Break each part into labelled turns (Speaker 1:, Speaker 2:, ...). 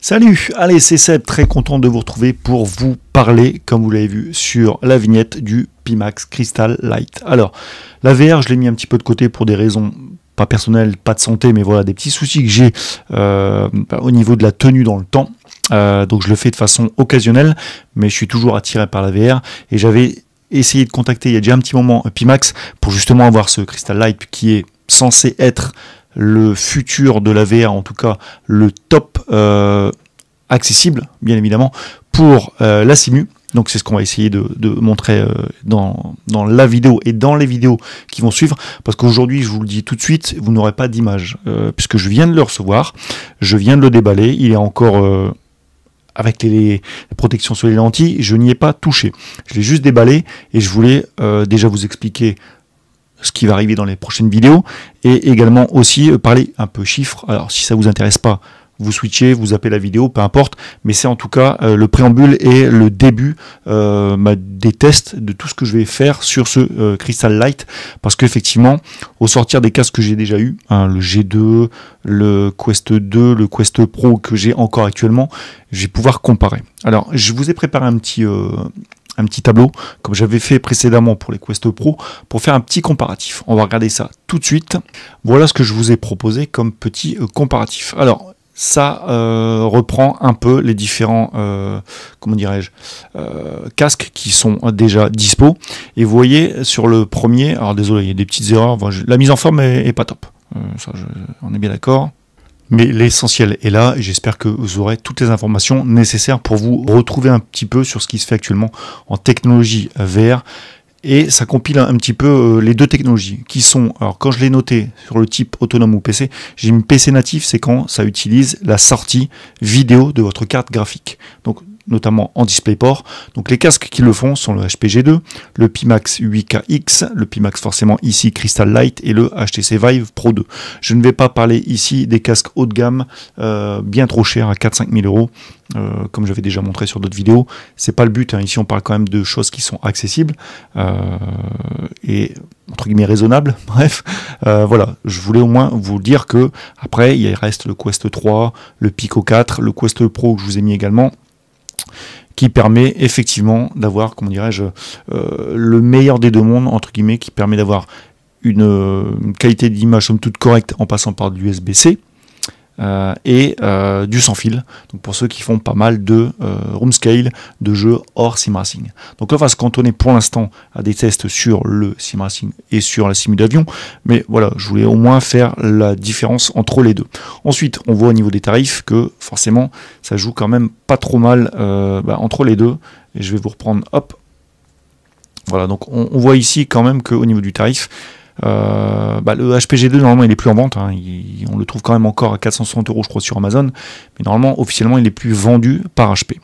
Speaker 1: Salut, allez c'est Seb, très content de vous retrouver pour vous parler, comme vous l'avez vu, sur la vignette du Pimax Crystal Light. Alors, la VR, je l'ai mis un petit peu de côté pour des raisons pas personnelles, pas de santé, mais voilà, des petits soucis que j'ai euh, au niveau de la tenue dans le temps. Euh, donc je le fais de façon occasionnelle, mais je suis toujours attiré par la VR et j'avais essayé de contacter il y a déjà un petit moment Pimax pour justement avoir ce Crystal Light qui est censé être le futur de la VR, en tout cas le top euh, accessible, bien évidemment, pour euh, la Simu. Donc c'est ce qu'on va essayer de, montrer euh, dans, la vidéo et dans les vidéos qui vont suivre. Parce qu'aujourd'hui, je vous le dis tout de suite, vous n'aurez pas d'image. puisque je viens de le recevoir, je viens de le déballer, il est encore avec les, protections sur les lentilles, je n'y ai pas touché. Je l'ai juste déballé et je voulais déjà vous expliquer ce qui va arriver dans les prochaines vidéos, et également aussi euh, parler un peu chiffres. Alors si ça vous intéresse pas, vous switchez, vous appelez la vidéo, peu importe, mais c'est en tout cas euh, le préambule et le début euh, bah, des tests de tout ce que je vais faire sur ce Crystal Light, parce qu'effectivement, au sortir des casques que j'ai déjà eu, hein, le G2, le Quest 2, le Quest Pro que j'ai encore actuellement, je vais pouvoir comparer. Alors, je vous ai préparé un petit, un petit tableau, comme j'avais fait précédemment pour les Quest Pro, pour faire un petit comparatif. On va regarder ça tout de suite. Voilà ce que je vous ai proposé comme petit euh, comparatif. Alors, ça euh, reprend un peu les différents euh, comment dirais-je casques qui sont déjà dispo et vous voyez sur le premier alors désolé il y a des petites erreurs la mise en forme est, pas top ça on est bien d'accord mais l'essentiel est là et j'espère que vous aurez toutes les informations nécessaires pour vous retrouver un petit peu sur ce qui se fait actuellement en technologie VR. Et ça compile un petit peu euh, les deux technologies qui sont, alors quand je l'ai noté sur le type autonome ou PC, j'ai une PC natif, c'est quand ça utilise la sortie vidéo de votre carte graphique. Donc notamment en DisplayPort. Donc les casques qui le font sont le HPG2, le Pimax 8KX, le Pimax forcément ici Crystal Light et le HTC Vive Pro 2. Je ne vais pas parler ici des casques haut de gamme, euh, bien trop chers à 4-5 000 euros, euh, comme j'avais déjà montré sur d'autres vidéos. C'est pas le but. Hein. Ici on parle quand même de choses qui sont accessibles euh, et entre guillemets raisonnables. Bref, voilà. Je voulais au moins vous dire que après il reste le Quest 3, le Pico 4, le Quest Pro que je vous ai mis également qui permet effectivement d'avoir, comment dirais-je, euh, le meilleur des deux mondes, entre guillemets, qui permet d'avoir une, euh, une, qualité d'image somme toute correcte en passant par l'USB-C, euh, et euh, du sans fil, donc pour ceux qui font pas mal de euh, room scale, de jeux hors sim racing. Donc on va se cantonner pour l'instant à des tests sur le sim racing et sur la simu d'avion, mais voilà, je voulais au moins faire la différence entre les deux. Ensuite, on voit au niveau des tarifs que forcément, ça joue quand même pas trop mal bah, entre les deux, et je vais vous reprendre, hop, voilà, donc on, on, voit ici quand même qu'au niveau du tarif, euh, bah, le HPG2, normalement, il est plus en vente. Hein. on le trouve quand même encore à 460 euros, je crois, sur Amazon. Mais normalement, officiellement, il est plus vendu par HP.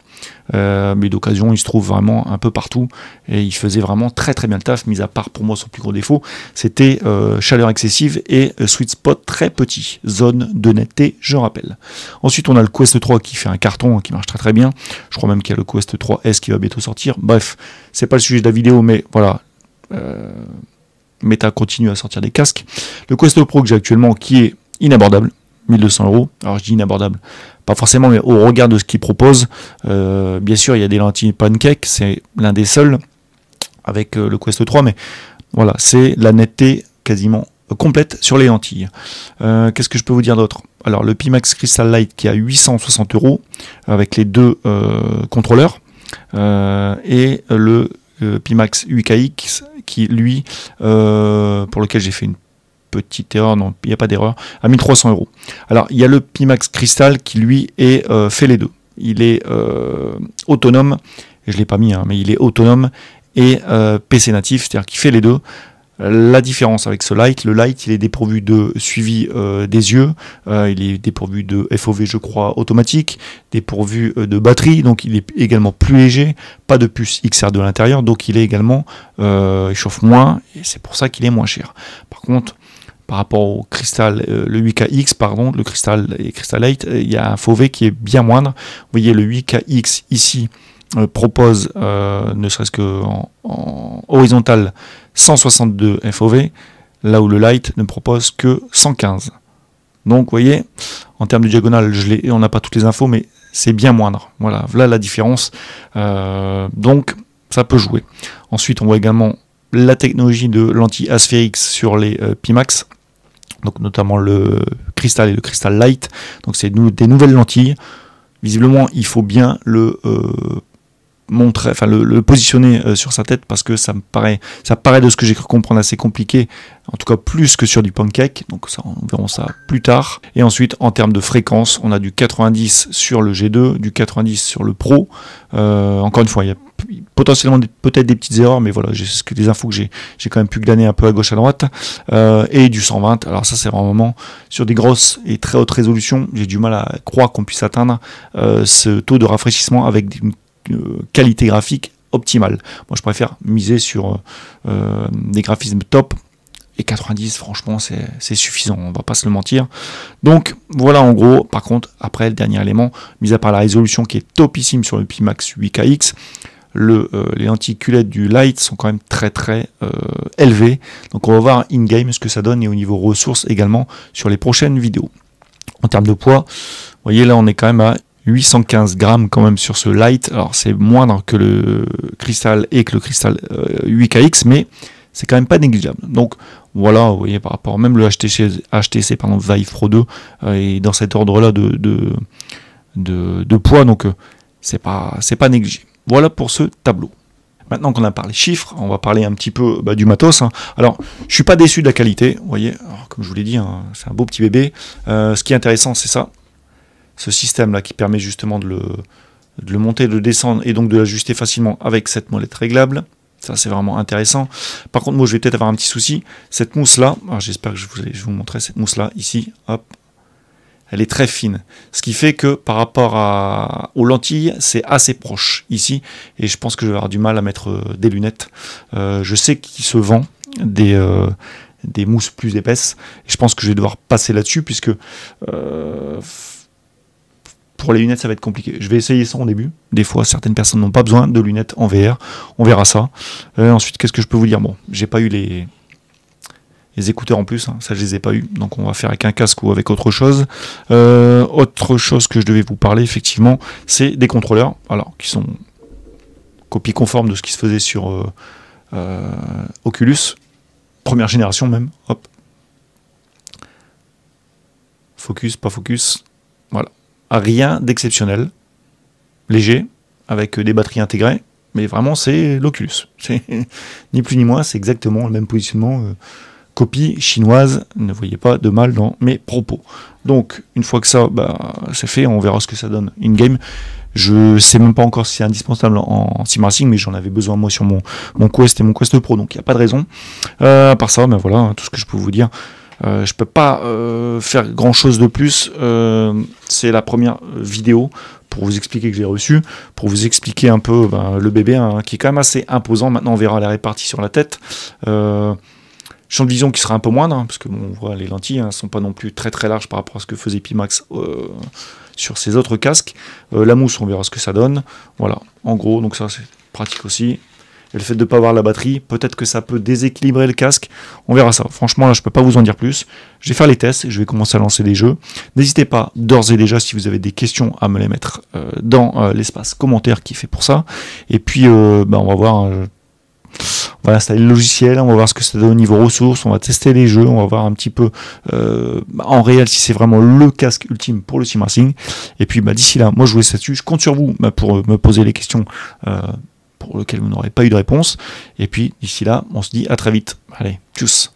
Speaker 1: Euh, mais d'occasion, il se trouve vraiment un peu partout. Et il faisait vraiment très très bien le taf, mis à part pour moi son plus gros défaut. C'était euh, chaleur excessive et euh, sweet spot très petit. Zone de netteté, je rappelle. Ensuite, on a le Quest 3 qui fait un carton, hein, qui marche très très bien. Je crois même qu'il y a le Quest 3S qui va bientôt sortir. Bref, c'est pas le sujet de la vidéo, mais voilà. Meta continue à sortir des casques. Le Quest Pro que j'ai actuellement, qui est inabordable, 1200 euros. Alors je dis inabordable, pas forcément, mais au regard de ce qu'il propose. Euh, bien sûr, il y a des lentilles pancake, c'est l'un des seuls avec euh, le Quest 3, mais voilà, c'est la netteté quasiment complète sur les lentilles. Euh, qu'est-ce que je peux vous dire d'autre Alors le Pimax Crystal Light qui a 860 euros avec les deux contrôleurs et le euh, Pimax UKX, qui lui, euh, pour lequel j'ai fait une petite erreur, non, il n'y a pas d'erreur, à 1300 euros. Alors, il y a le Pimax Crystal qui, lui, est, euh, fait les deux. Il est autonome, je ne l'ai pas mis, hein, mais il est autonome et PC natif, c'est-à-dire qu'il fait les deux la différence avec ce light, le light il est dépourvu de suivi euh, des yeux, euh, il est dépourvu de FOV je crois automatique, dépourvu euh, de batterie, donc il est également plus léger, pas de puce xr de l'intérieur, donc il est également, il chauffe moins, et c'est pour ça qu'il est moins cher. Par contre, par rapport au cristal, le 8KX, pardon, le cristal et cristal light, il y a un FOV qui est bien moindre. Vous voyez le 8KX ici propose, ne serait-ce que en horizontal, 162 FOV, là où le light ne propose que 115. Donc, vous voyez, en termes de diagonale, je on n'a pas toutes les infos, mais c'est bien moindre. Voilà, voilà la différence. Euh, donc, ça peut jouer. Ensuite, on voit également la technologie de lentilles asphérix sur les euh, Pimax, donc notamment le cristal et le cristal light. Donc, c'est des nouvelles lentilles. Visiblement, il faut bien le euh, montrer, enfin le, positionner euh, sur sa tête parce que ça me paraît, ça paraît de ce que j'ai cru comprendre assez compliqué, en tout cas plus que sur du pancake, donc ça, on verra ça plus tard. Et ensuite, en termes de fréquence, on a du 90 sur le G2, du 90 sur le Pro. Euh, encore une fois, il y a potentiellement peut-être des petites erreurs, mais voilà, c'est des infos que j'ai quand même pu glaner un peu à gauche à droite. Euh, et du 120, alors ça c'est vraiment sur des grosses et très hautes résolutions, j'ai du mal à croire qu'on puisse atteindre ce taux de rafraîchissement avec des euh, qualité graphique optimale. Moi, je préfère miser sur euh, euh, des graphismes top. Et 90, franchement, c'est suffisant, on va pas se le mentir. Donc voilà en gros, par contre, après le dernier élément, mis à part la résolution qui est topissime sur le Pimax 8KX, le, les lentilles du Light sont quand même très très élevées. Donc on va voir in-game ce que ça donne et au niveau ressources également sur les prochaines vidéos. En termes de poids, vous voyez là on est quand même à 815 grammes quand même sur ce light. Alors c'est moindre que le cristal et que le cristal 8KX, euh, mais c'est quand même pas négligeable. Donc voilà, vous voyez par rapport même le HTC, HTC pardon, Vive Pro 2 et euh, dans cet ordre-là de de, poids, donc euh, c'est pas c'est pas négligé. Voilà pour ce tableau. Maintenant qu'on a parlé chiffres, on va parler un petit peu bah, du matos. Hein. Alors, je suis pas déçu de la qualité, vous voyez. comme je vous l'ai dit, hein, c'est un beau petit bébé. ce qui est intéressant, c'est ça, ce système-là qui permet justement de le, monter, de le descendre et donc de l'ajuster facilement avec cette molette réglable. Ça, c'est vraiment intéressant. Par contre, moi, je vais peut-être avoir un petit souci. Cette mousse-là, ah, j'espère que je vous, je vous montrer cette mousse-là, ici, hop, elle est très fine. Ce qui fait que par rapport à, aux lentilles, c'est assez proche ici. Et je pense que je vais avoir du mal à mettre euh, des lunettes. Euh, je sais qu'il se vend des, euh, des mousses plus épaisses. je pense que je vais devoir passer là-dessus puisque pour les lunettes, ça va être compliqué. Je vais essayer ça au début. Des fois, certaines personnes n'ont pas besoin de lunettes en VR. On verra ça. Euh, ensuite, qu'est-ce que je peux vous dire Bon, j'ai pas eu les, les écouteurs en plus. Hein. Ça, je les ai pas eu. Donc, on va faire avec un casque ou avec autre chose. Euh, autre chose que je devais vous parler, effectivement, c'est des contrôleurs. Alors, qui sont copies conforme de ce qui se faisait sur euh, Oculus. Première génération même. Hop. Focus, pas focus. Voilà rien d'exceptionnel, léger, avec des batteries intégrées, mais vraiment c'est l'Oculus. ni plus ni moins, c'est exactement le même positionnement. Euh, copie chinoise, ne voyez pas de mal dans mes propos. Donc, une fois que ça, bah, c'est fait, on verra ce que ça donne in-game. Je sais même pas encore si c'est indispensable en sim racing, mais j'en avais besoin moi sur mon, mon Quest et mon Quest Pro, donc il n'y a pas de raison. Euh, à part ça, ben voilà, hein, tout ce que je peux vous dire. Je euh, je peux pas euh, faire grand chose de plus. Euh, c'est la première vidéo pour vous expliquer que j'ai reçu, pour vous expliquer un peu ben, le bébé hein, qui est quand même assez imposant. Maintenant, on verra la répartie sur la tête. champ de vision qui sera un peu moindre, hein, parce que bon, on voit les lentilles ne hein, sont pas non plus très très larges par rapport à ce que faisait Pimax sur ses autres casques. la mousse, on verra ce que ça donne. Voilà, en gros, donc ça c'est pratique aussi le fait de ne pas avoir la batterie, peut-être que ça peut déséquilibrer le casque. On verra ça. Franchement, là, je ne peux pas vous en dire plus. Je vais faire les tests je vais commencer à lancer les jeux. N'hésitez pas, d'ores et déjà, si vous avez des questions, à me les mettre euh, dans euh, l'espace commentaire qui fait pour ça. Et puis, euh, bah, on va voir. on va installer le logiciel, on va voir ce que ça donne au niveau ressources, on va tester les jeux, on va voir un petit peu en réel si c'est vraiment le casque ultime pour le sim racing. Et puis bah, d'ici là, moi je vous laisse là-dessus, je compte sur vous bah, pour me poser les questions pour lequel vous n'aurez pas eu de réponse. Et puis d'ici là, on se dit à très vite. Allez, tchuss